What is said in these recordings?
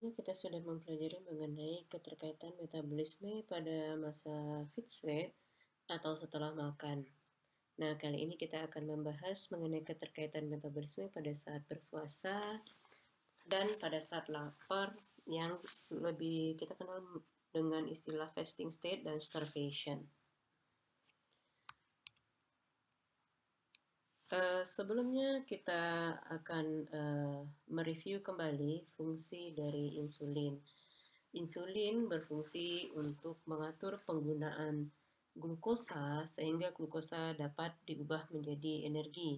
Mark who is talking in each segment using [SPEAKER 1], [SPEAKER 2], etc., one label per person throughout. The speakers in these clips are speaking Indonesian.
[SPEAKER 1] Iya, kita sudah mempelajari mengenai keterkaitan metabolisme pada masa fixed rate ya, atau setelah makan. Nah, kali ini kita akan membahas mengenai keterkaitan metabolisme pada saat berpuasa dan pada saat lapar yang lebih kita kenal dengan istilah fasting state dan starvation. Eh, sebelumnya kita akan uh, mereview kembali fungsi dari insulin. Insulin berfungsi untuk mengatur penggunaan glukosa sehingga glukosa dapat diubah menjadi energi.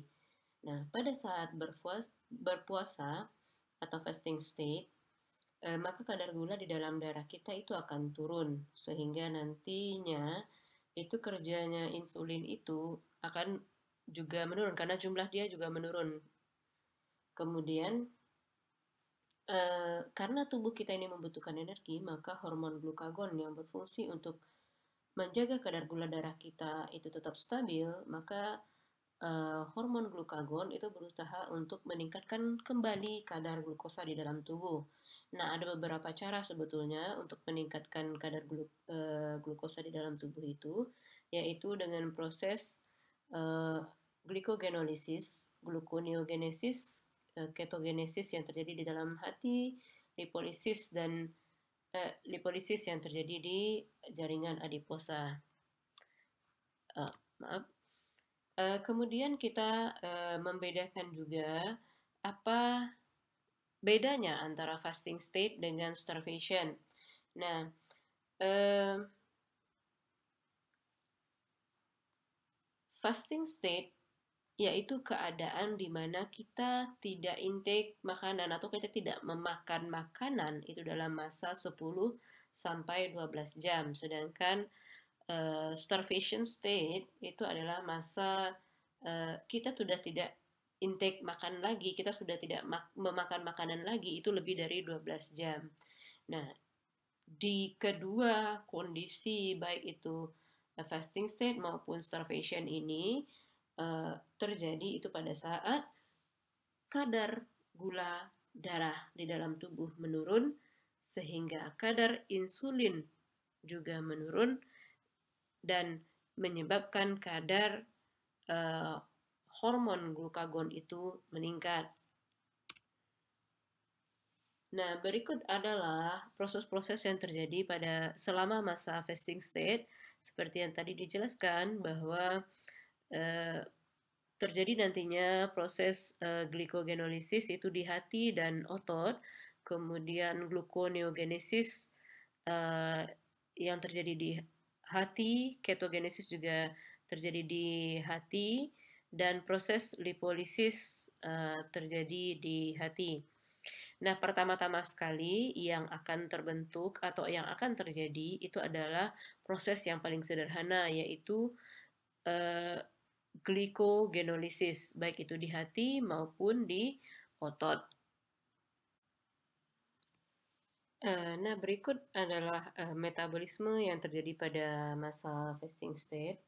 [SPEAKER 1] Nah, pada saat berpuasa, berpuasa atau fasting state, eh, maka kadar gula di dalam darah kita itu akan turun sehingga nantinya itu kerjanya insulin itu akan juga menurun karena jumlah dia juga menurun. Kemudian e, karena tubuh kita ini membutuhkan energi, maka hormon glukagon yang berfungsi untuk menjaga kadar gula darah kita itu tetap stabil, maka e, hormon glukagon itu berusaha untuk meningkatkan kembali kadar glukosa di dalam tubuh. Nah, ada beberapa cara sebetulnya untuk meningkatkan kadar glu, e, glukosa di dalam tubuh itu, yaitu dengan proses Eh, glikogenolisis, gluconeogenesis, eh, ketogenesis yang terjadi di dalam hati, lipolisis dan uh, lipolisis yang terjadi di jaringan adiposa. Uh, maaf. Uh, kemudian kita uh, membedakan juga apa bedanya antara fasting state dengan starvation. Nah, uh, Fasting state yaitu keadaan di mana kita tidak intake makanan atau kita tidak memakan makanan itu dalam masa 10 sampai 12 jam. Sedangkan uh, starvation state itu adalah masa uh, kita sudah tidak intake makan lagi, kita sudah tidak mak memakan makanan lagi itu lebih dari 12 jam. Nah, di kedua kondisi baik itu The nah, fasting state maupun starvation ini uh, terjadi itu pada saat kadar gula darah di dalam tubuh menurun sehingga kadar insulin juga menurun dan menyebabkan kadar uh, hormon glukagon itu meningkat. Nah, berikut adalah proses-proses yang terjadi pada selama masa fasting state seperti yang tadi dijelaskan bahwa eh, terjadi nantinya proses eh, glikogenolisis itu di hati dan otot, kemudian glukoneogenesis eh, yang terjadi di hati, ketogenesis juga terjadi di hati, dan proses lipolisis uh, terjadi di hati. Nah, pertama-tama sekali yang akan terbentuk atau yang akan terjadi itu adalah proses yang paling sederhana, yaitu eh, glikogenolisis, baik itu di hati maupun di otot. Eh, nah, berikut adalah uh, metabolisme yang terjadi pada masa fasting state.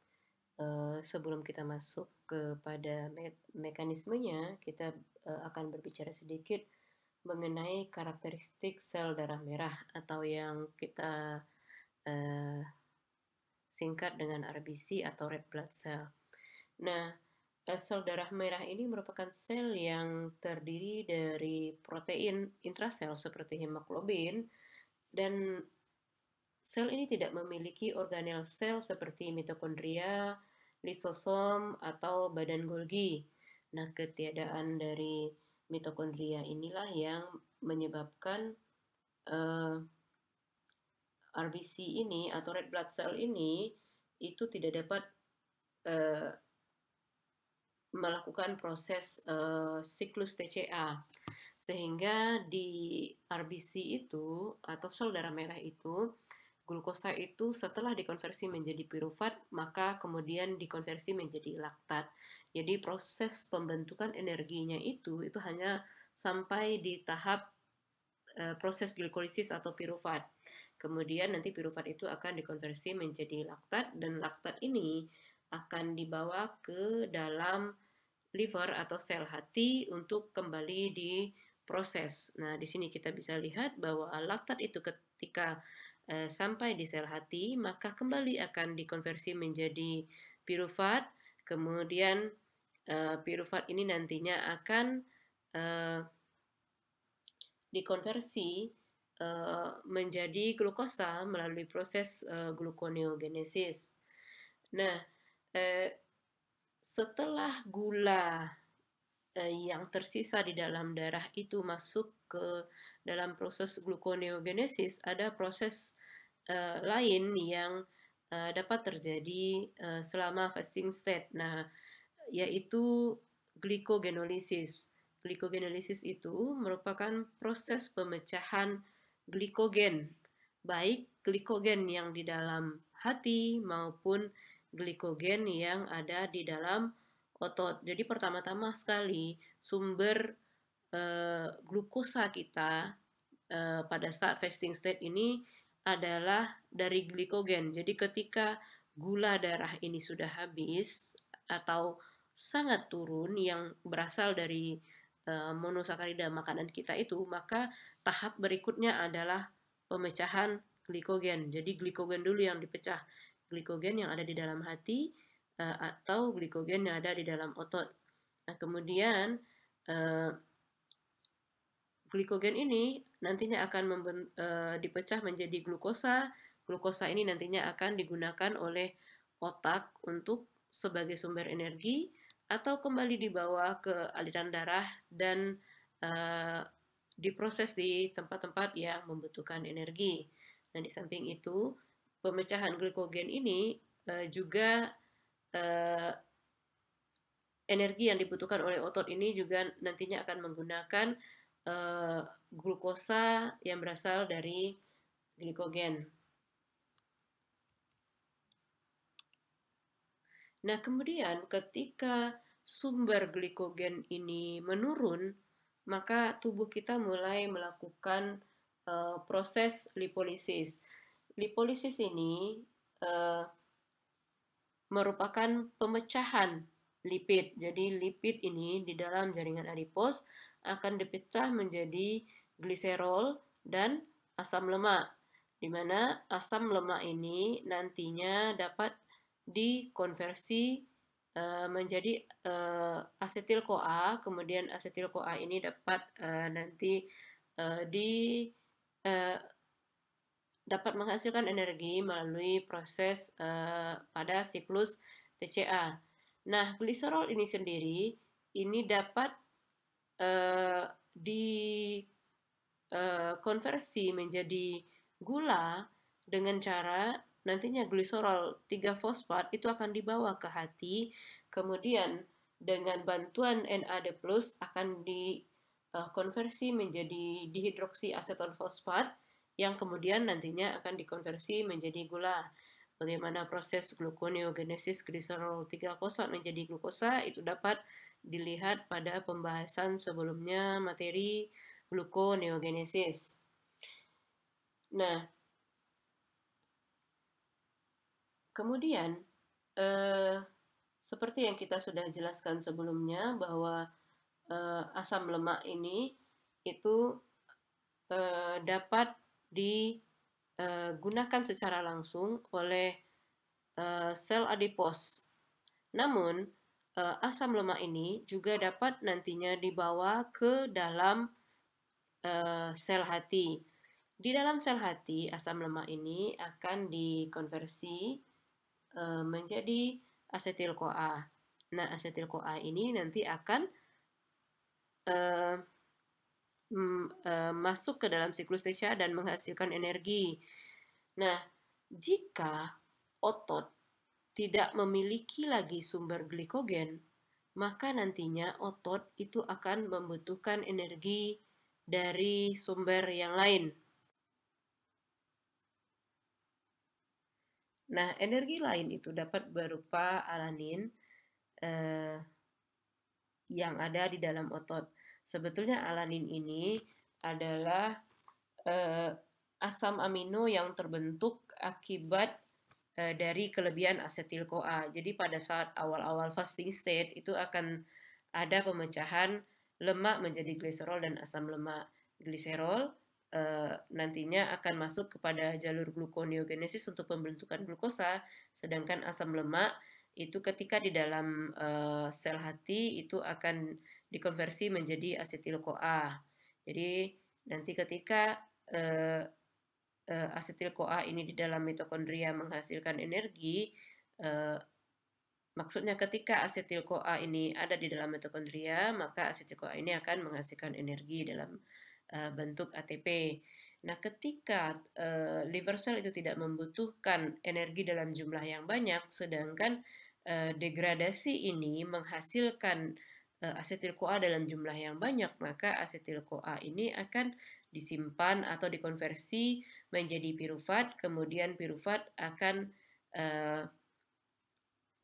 [SPEAKER 1] Uh, sebelum kita masuk kepada me mekanismenya, kita uh, akan berbicara sedikit mengenai karakteristik sel darah merah atau yang kita uh, singkat dengan RBC atau red blood cell. Nah, eh, sel darah merah ini merupakan sel yang terdiri dari protein intrasel seperti hemoglobin dan sel ini tidak memiliki organel sel seperti mitokondria, lisosom atau badan Golgi. Nah, ketiadaan dari mitokondria inilah yang menyebabkan uh, eh, RBC ini atau red blood cell ini itu tidak dapat uh, melakukan proses uh, siklus TCA sehingga di RBC itu atau sel darah merah itu Glukosa itu setelah dikonversi menjadi piruvat maka kemudian dikonversi menjadi laktat. Jadi proses pembentukan energinya itu itu hanya sampai di tahap e, proses glikolisis atau piruvat Kemudian nanti piruvat itu akan dikonversi menjadi laktat dan laktat ini akan dibawa ke dalam liver atau sel hati untuk kembali diproses. Nah, di sini kita bisa lihat bahwa laktat itu ketika Eh, sampai di sel hati, maka kembali akan dikonversi menjadi piruvat Kemudian eh, piruvat ini nantinya akan eh, dikonversi menjadi glukosa melalui proses gluconeogenesis. glukoneogenesis. Nah, setelah gula yang tersisa di dalam darah itu masuk ke dalam proses gluconeogenesis ada proses uh, lain yang uh, dapat terjadi uh, selama fasting state. Nah, yaitu glikogenolisis. Glikogenolisis itu merupakan proses pemecahan glikogen, baik glikogen yang di dalam hati maupun glikogen yang ada di dalam otot. Jadi pertama-tama sekali sumber uh, glukosa kita uh, pada saat fasting state ini adalah dari glikogen. Jadi ketika gula darah ini sudah habis atau sangat turun yang berasal dari uh, monosakarida makanan kita itu, maka tahap berikutnya adalah pemecahan glikogen. Jadi glikogen dulu yang dipecah, glikogen yang ada di dalam hati uh, atau glikogen yang ada di dalam otot. Nah, kemudian uh, Glikogen ini nantinya akan memben, e, dipecah menjadi glukosa. Glukosa ini nantinya akan digunakan oleh otak untuk sebagai sumber energi atau kembali dibawa ke aliran darah dan e, diproses di tempat-tempat yang membutuhkan energi. Nah, di samping itu, pemecahan glikogen ini e, juga e, energi yang dibutuhkan oleh otot ini juga nantinya akan menggunakan Eh, glukosa yang berasal dari glikogen. Nah, kemudian ketika sumber glikogen ini menurun, maka tubuh kita mulai melakukan uh, proses lipolisis. Lipolisis ini uh, merupakan pemecahan lipid. Jadi lipid ini di dalam jaringan adipos akan dipecah menjadi gliserol dan asam lemak. Di mana asam lemak ini nantinya dapat dikonversi uh, menjadi uh, eh, asetil CoA, kemudian asetil CoA ini dapat uh, nanti uh, di uh, dapat menghasilkan energi melalui proses uh, pada siklus TCA. Nah, gliserol ini sendiri ini dapat uh, eh, dikonversi eh, uh, menjadi gula dengan cara nantinya gliserol 3 fosfat itu akan dibawa ke hati, kemudian dengan bantuan NAD+ akan dikonversi eh, menjadi dihidroksi aseton fosfat yang kemudian nantinya akan dikonversi menjadi gula bagaimana proses gluconeogenesis gliserol 3 fosfat menjadi glukosa itu dapat dilihat pada pembahasan sebelumnya materi gluconeogenesis. Nah, kemudian eh, seperti yang kita sudah jelaskan sebelumnya bahwa eh, asam lemak ini itu eh, dapat di uh, gunakan secara langsung oleh uh, sel adipos. Namun, uh, asam lemak ini juga dapat nantinya dibawa ke dalam uh, sel hati. Di dalam sel hati, asam lemak ini akan dikonversi uh, menjadi asetil coa Nah, asetil coa ini nanti akan uh, Mm, eh, masuk ke dalam siklus Tisha dan menghasilkan energi. Nah, jika otot tidak memiliki lagi sumber glikogen, maka nantinya otot itu akan membutuhkan energi dari sumber yang lain. Nah, energi lain itu dapat berupa alanin eh, yang ada di dalam otot. Sebetulnya alanin ini adalah uh, asam amino yang terbentuk akibat uh, dari kelebihan asetil CoA. Jadi pada saat awal-awal fasting state itu akan ada pemecahan lemak menjadi gliserol dan asam lemak. Gliserol uh, nantinya akan masuk kepada jalur gluconeogenesis untuk pembentukan glukosa, sedangkan asam lemak itu ketika di dalam uh, sel hati itu akan dikonversi menjadi asetil CoA. Jadi nanti ketika eh, eh, asetil CoA ini di dalam mitokondria menghasilkan energi, eh, maksudnya ketika asetil CoA ini ada di dalam mitokondria, maka asetil CoA ini akan menghasilkan energi dalam eh, bentuk ATP. Nah, ketika uh, liver cell itu tidak membutuhkan energi dalam jumlah yang banyak, sedangkan uh, degradasi ini menghasilkan Eh, asetil CoA dalam jumlah yang banyak, maka asetil CoA ini akan disimpan atau dikonversi menjadi pirufat, kemudian pirufat akan uh,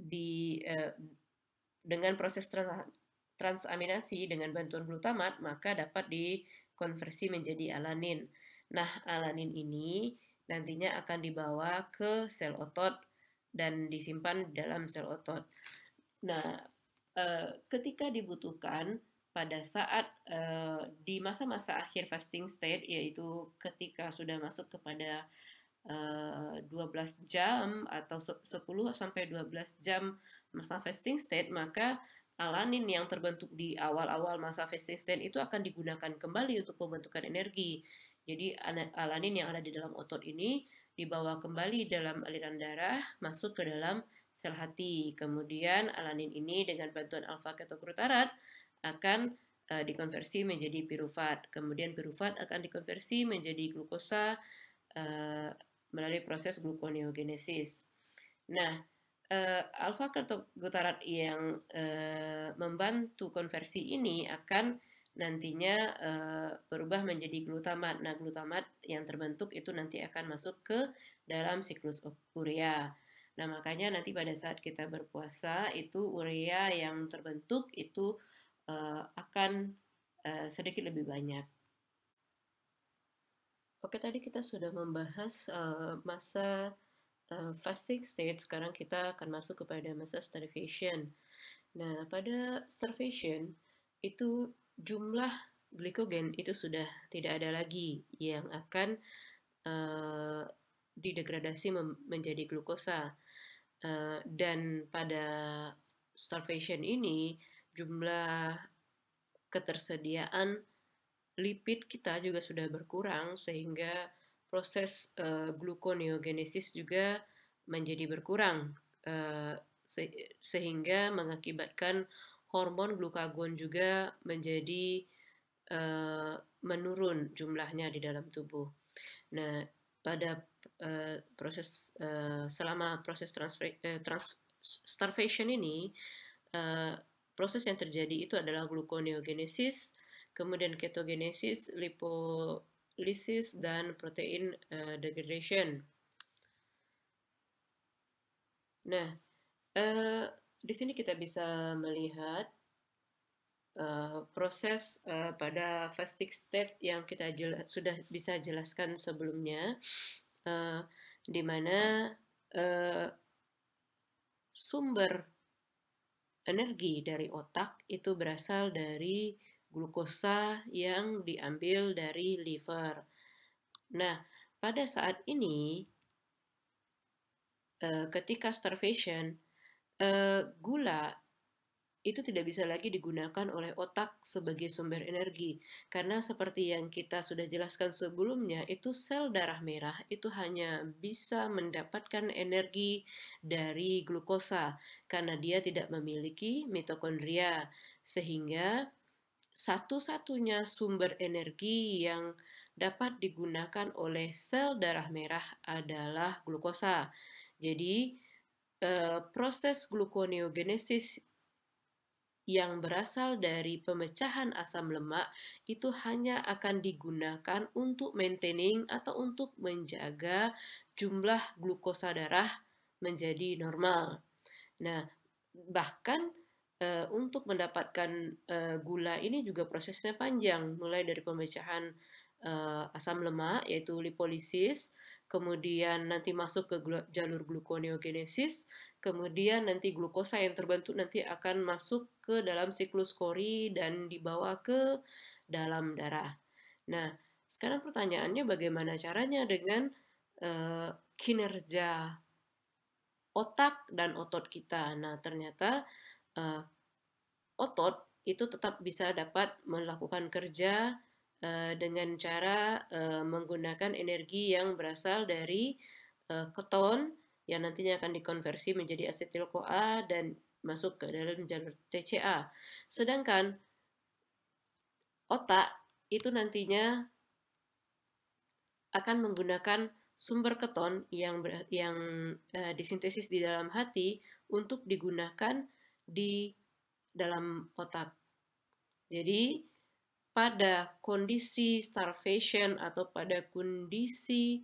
[SPEAKER 1] di uh, dengan proses trans transaminasi dengan bantuan glutamat maka dapat dikonversi menjadi alanin. Nah, alanin ini nantinya akan dibawa ke sel otot dan disimpan dalam sel otot. Nah, Eh, ketika dibutuhkan pada saat uh, di masa-masa akhir fasting state yaitu ketika sudah masuk kepada uh, eh, 12 jam atau 10 sampai 12 jam masa fasting state maka alanin yang terbentuk di awal-awal masa fasting state itu akan digunakan kembali untuk pembentukan energi. Jadi alanin yang ada di dalam otot ini dibawa kembali dalam aliran darah masuk ke dalam sel hati. Kemudian alanin ini dengan bantuan alfa ketoglutarat akan uh, dikonversi menjadi pirufat. Kemudian pirufat akan dikonversi menjadi glukosa uh, melalui proses gluconeogenesis. Nah, uh, alfa ketoglutarat yang uh, membantu konversi ini akan nantinya uh, berubah menjadi glutamat. Nah, glutamat yang terbentuk itu nanti akan masuk ke dalam siklus urea. Nah, makanya nanti pada saat kita berpuasa itu urea yang terbentuk itu uh, akan uh, sedikit lebih banyak. Oke, tadi kita sudah membahas uh, masa uh, fasting state, sekarang kita akan masuk kepada masa starvation. Nah, pada starvation itu jumlah glikogen itu sudah tidak ada lagi yang akan uh, didegradasi menjadi glukosa. Uh, dan pada starvation ini jumlah ketersediaan lipid kita juga sudah berkurang sehingga proses uh, eh, gluconeogenesis juga menjadi berkurang uh, se sehingga mengakibatkan hormon glukagon juga menjadi uh, menurun jumlahnya di dalam tubuh. Nah, pada Eh, proses uh, selama proses transfer, uh, trans, starvation ini uh, proses yang terjadi itu adalah gluconeogenesis, kemudian ketogenesis, lipolisis dan protein uh, degradation. Nah, uh, di sini kita bisa melihat Uh, proses uh, pada fasting state yang kita sudah bisa jelaskan sebelumnya dimana eh, di mana uh, sumber energi dari otak itu berasal dari glukosa yang diambil dari liver. Nah, pada saat ini uh, ketika starvation, uh, gula itu tidak bisa lagi digunakan oleh otak sebagai sumber energi. Karena seperti yang kita sudah jelaskan sebelumnya, itu sel darah merah itu hanya bisa mendapatkan energi dari glukosa karena dia tidak memiliki mitokondria. Sehingga satu-satunya sumber energi yang dapat digunakan oleh sel darah merah adalah glukosa. Jadi, eh, proses glukoneogenesis yang berasal dari pemecahan asam lemak itu hanya akan digunakan untuk maintaining atau untuk menjaga jumlah glukosa darah menjadi normal. Nah, bahkan e, untuk mendapatkan e, gula ini juga prosesnya panjang, mulai dari pemecahan e, asam lemak yaitu lipolisis kemudian nanti masuk ke glu jalur glukoneogenesis, kemudian nanti glukosa yang terbentuk nanti akan masuk ke dalam siklus kori dan dibawa ke dalam darah. Nah, sekarang pertanyaannya bagaimana caranya dengan uh, kinerja otak dan otot kita. Nah, ternyata uh, otot itu tetap bisa dapat melakukan kerja Eh, dengan cara eh, menggunakan energi yang berasal dari eh, keton yang nantinya akan dikonversi menjadi asetil CoA dan masuk ke dalam jalur TCA. Sedangkan otak itu nantinya akan menggunakan sumber keton yang ber, yang uh, disintesis di dalam hati untuk digunakan di dalam otak. Jadi pada kondisi starvation atau pada kondisi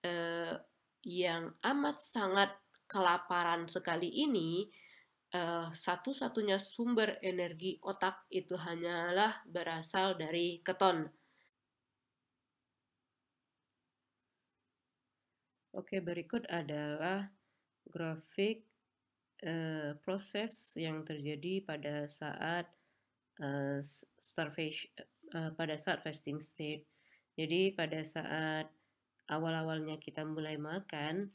[SPEAKER 1] eh, yang amat sangat kelaparan sekali ini, eh, satu-satunya sumber energi otak itu hanyalah berasal dari keton. Oke, berikut adalah grafik eh, proses yang terjadi pada saat uh, starvation uh, pada saat fasting state. Jadi pada saat awal-awalnya kita mulai makan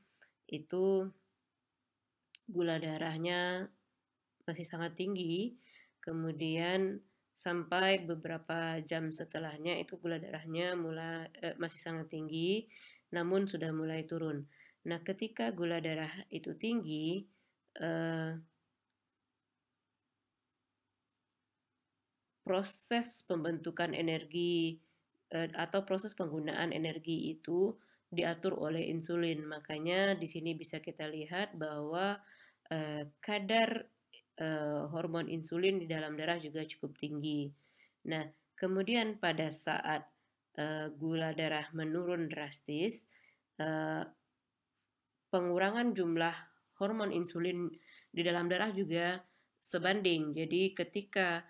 [SPEAKER 1] itu gula darahnya masih sangat tinggi, kemudian sampai beberapa jam setelahnya itu gula darahnya mulai uh, eh, masih sangat tinggi namun sudah mulai turun. Nah, ketika gula darah itu tinggi proses pembentukan energi eh, atau proses penggunaan energi itu diatur oleh insulin. Makanya di sini bisa kita lihat bahwa eh, kadar eh, hormon insulin di dalam darah juga cukup tinggi. Nah, kemudian pada saat gula darah menurun drastis, pengurangan jumlah hormon insulin di dalam darah juga sebanding. Jadi ketika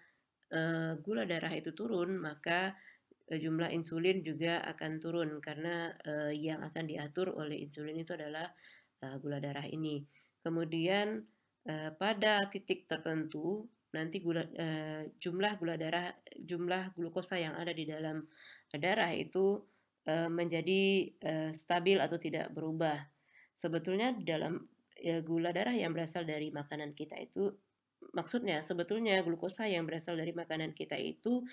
[SPEAKER 1] uh, gula darah itu turun, maka uh, jumlah insulin juga akan turun karena uh, yang akan diatur oleh insulin itu adalah uh, gula darah ini. Kemudian uh, pada titik tertentu nanti gula, uh, jumlah gula darah jumlah glukosa yang ada di dalam darah itu uh, menjadi uh, stabil atau tidak berubah. Sebetulnya dalam ya, gula darah yang berasal dari makanan kita itu maksudnya sebetulnya glukosa yang berasal dari makanan kita itu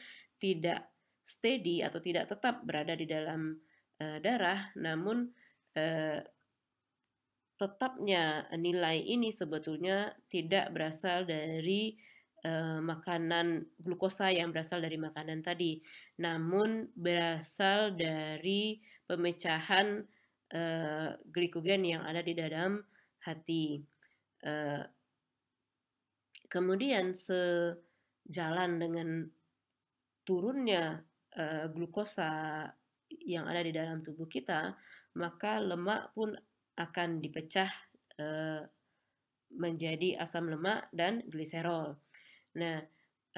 [SPEAKER 1] tidak steady atau tidak tetap berada di dalam uh, darah, namun uh, tetapnya nilai ini sebetulnya tidak berasal dari eh, makanan glukosa yang berasal dari makanan tadi, namun berasal dari pemecahan glikogen yang ada di dalam hati. Kemudian sejalan dengan turunnya uh, glukosa yang ada di dalam tubuh kita, maka lemak pun akan dipecah uh, menjadi asam lemak dan gliserol. Nah,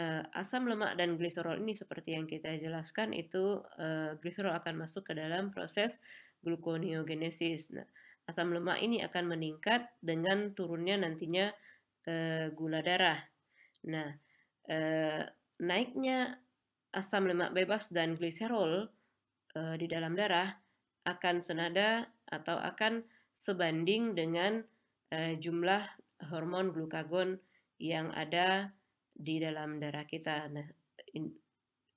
[SPEAKER 1] uh, asam lemak dan gliserol ini seperti yang kita jelaskan itu uh, gliserol akan masuk ke dalam proses gluconeogenesis. Nah, asam lemak ini akan meningkat dengan turunnya nantinya e, gula darah. Nah, e, naiknya asam lemak bebas dan gliserol e, di dalam darah akan senada atau akan sebanding dengan e, jumlah hormon glukagon yang ada di dalam darah kita. Nah, in,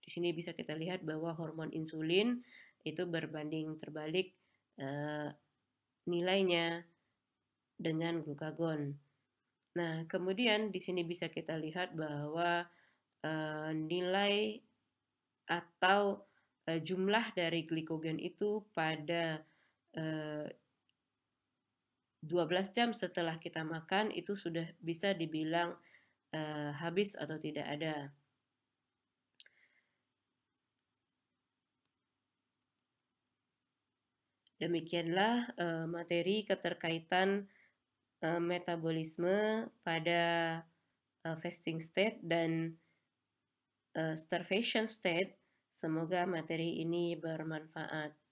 [SPEAKER 1] di sini bisa kita lihat bahwa hormon insulin itu berbanding terbalik e, nilainya dengan glukagon. Nah, kemudian di sini bisa kita lihat bahwa e, nilai atau e, jumlah dari glikogen itu pada e, 12 jam setelah kita makan itu sudah bisa dibilang e, habis atau tidak ada. Demikianlah e, materi keterkaitan Eh, metabolisme pada uh, fasting state dan uh, starvation state. Semoga materi ini bermanfaat.